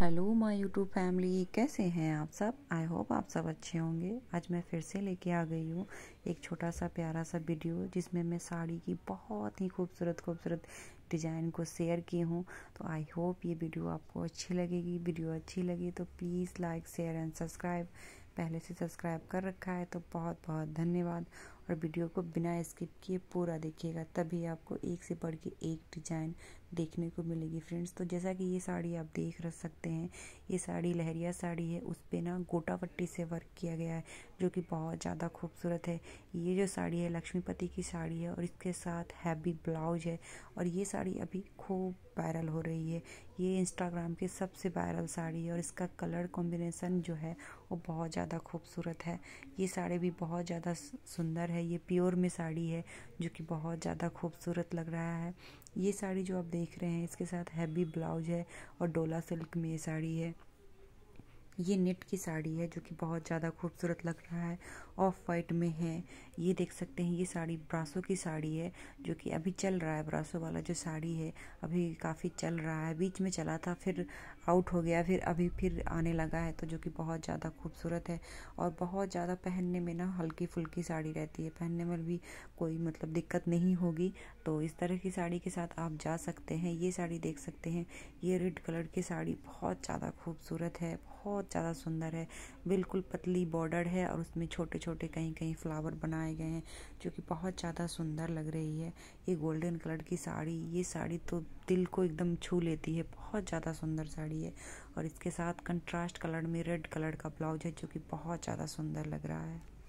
hello my YouTube family कैसे हैं आप सब आई होप आप सब अच्छे होंगे आज मैं फिर से लेके आ गई हूँ एक छोटा सा प्यारा सा वीडियो जिसमें मैं साड़ी की बहुत ही खूबसूरत खूबसूरत डिज़ाइन को शेयर की हूँ तो आई होप ये वीडियो आपको अच्छी लगेगी वीडियो अच्छी लगी तो please like share and subscribe पहले से सब्सक्राइब कर रखा है तो बहुत बहुत धन्यवाद और वीडियो को बिना स्किप किए पूरा देखिएगा तभी आपको एक से बढ़ के एक डिजाइन देखने को मिलेगी फ्रेंड्स तो जैसा कि ये साड़ी आप देख रख सकते हैं ये साड़ी लहरिया साड़ी है उस पर ना गोटा पट्टी से वर्क किया गया है जो कि बहुत ज़्यादा खूबसूरत है ये जो साड़ी है लक्ष्मीपति की साड़ी है और इसके साथ हैवी ब्लाउज है और ये साड़ी अभी खूब वायरल हो रही है ये इंस्टाग्राम की सबसे वायरल साड़ी है और इसका कलर कॉम्बिनेसन जो है वो बहुत ज़्यादा खूबसूरत है ये साड़ी भी बहुत ज़्यादा सुंदर है है ये प्योर में साड़ी है जो कि बहुत ज़्यादा खूबसूरत लग रहा है ये साड़ी जो आप देख रहे हैं इसके साथ हैवी ब्लाउज है और डोला सिल्क में ये साड़ी है ये नेट की साड़ी है जो कि बहुत ज़्यादा खूबसूरत लग रहा है ऑफ वाइट में है ये देख सकते हैं ये साड़ी ब्रासो की साड़ी है जो कि अभी चल रहा है ब्रासो वाला जो साड़ी है अभी काफ़ी चल रहा है बीच में चला था फिर आउट हो गया फिर अभी फिर आने लगा है तो जो कि बहुत ज़्यादा खूबसूरत है और बहुत ज़्यादा पहनने में ना हल्की फुल्की साड़ी रहती है पहनने में भी कोई मतलब दिक्कत नहीं होगी तो इस तरह की साड़ी के साथ आप जा सकते हैं ये साड़ी देख सकते हैं ये रेड कलर की साड़ी बहुत ज़्यादा खूबसूरत है बहुत ज़्यादा सुंदर है बिल्कुल पतली बॉर्डर है और उसमें छोटे छोटे कहीं कहीं फ्लावर बनाए गए हैं जो कि बहुत ज़्यादा सुंदर लग रही है ये गोल्डन कलर की साड़ी ये साड़ी तो दिल को एकदम छू लेती है बहुत ज़्यादा सुंदर साड़ी है और इसके साथ कंट्रास्ट कलर में रेड कलर का ब्लाउज है जो कि बहुत ज़्यादा सुंदर लग रहा है